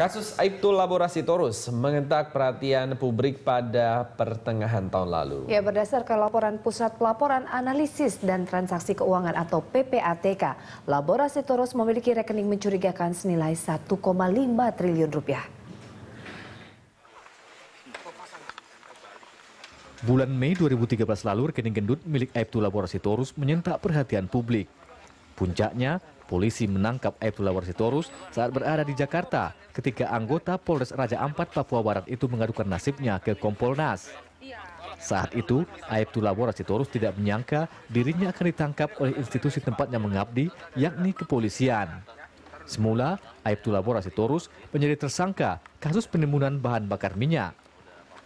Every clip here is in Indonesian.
Kasus Aibtu Laborasi Torus mengentak perhatian publik pada pertengahan tahun lalu. Ya, berdasarkan laporan Pusat Pelaporan Analisis dan Transaksi Keuangan atau PPATK, Laborasi Torus memiliki rekening mencurigakan senilai 1,5 triliun rupiah. Bulan Mei 2013 lalu, rekening gendut milik Aibtu Laborasi Torus menyentak perhatian publik. Puncaknya, Polisi menangkap Aibdullah Warsitorus saat berada di Jakarta ketika anggota Polres Raja Ampat, Papua Barat itu mengadukan nasibnya ke Kompolnas. Saat itu, Aibdullah Warsitorus tidak menyangka dirinya akan ditangkap oleh institusi tempatnya mengabdi, yakni kepolisian. Semula, Aibdullah Warsitorus menjadi tersangka kasus penimbunan bahan bakar minyak.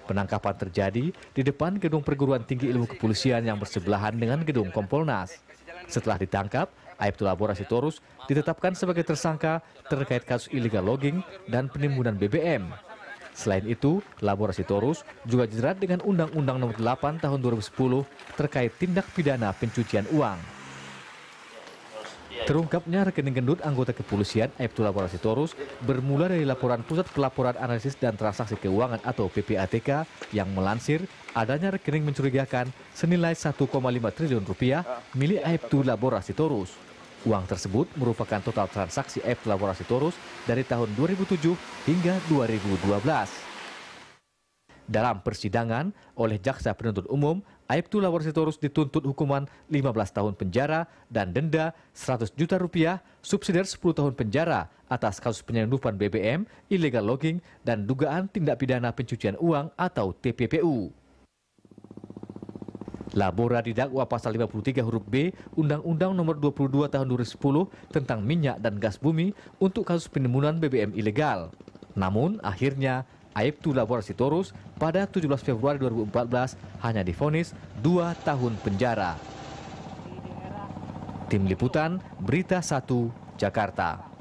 Penangkapan terjadi di depan gedung perguruan tinggi ilmu kepolisian yang bersebelahan dengan gedung Kompolnas. Setelah ditangkap, Aibtu Laborasi Torus ditetapkan sebagai tersangka terkait kasus illegal logging dan penimbunan BBM. Selain itu, Laborasi Torus juga jerat dengan Undang-Undang Nomor 8 Tahun 2010 terkait tindak pidana pencucian uang. Terungkapnya rekening gendut anggota kepolisian Aibtu Laborasi Torus bermula dari laporan Pusat Pelaporan Analisis dan Transaksi Keuangan atau PPATK yang melansir adanya rekening mencurigakan senilai 1,5 triliun rupiah milik Aibtu Laborasi Torus. Uang tersebut merupakan total transaksi Aibtu Laborasi Torus dari tahun 2007 hingga 2012. Dalam persidangan oleh Jaksa Penuntut Umum, Aibtu Lawarsitorus dituntut hukuman 15 tahun penjara dan denda 100 juta rupiah, subsidiar 10 tahun penjara atas kasus penyelundupan BBM, illegal logging, dan dugaan tindak pidana pencucian uang atau TPPU. Labora didakwa pasal 53 huruf B Undang-Undang Nomor 22 Tahun 2010 tentang minyak dan gas bumi untuk kasus penimbunan BBM ilegal. Namun akhirnya Aibtu Sitorus pada 17 Februari 2014 hanya difonis 2 tahun penjara. Tim Liputan, Berita 1, Jakarta.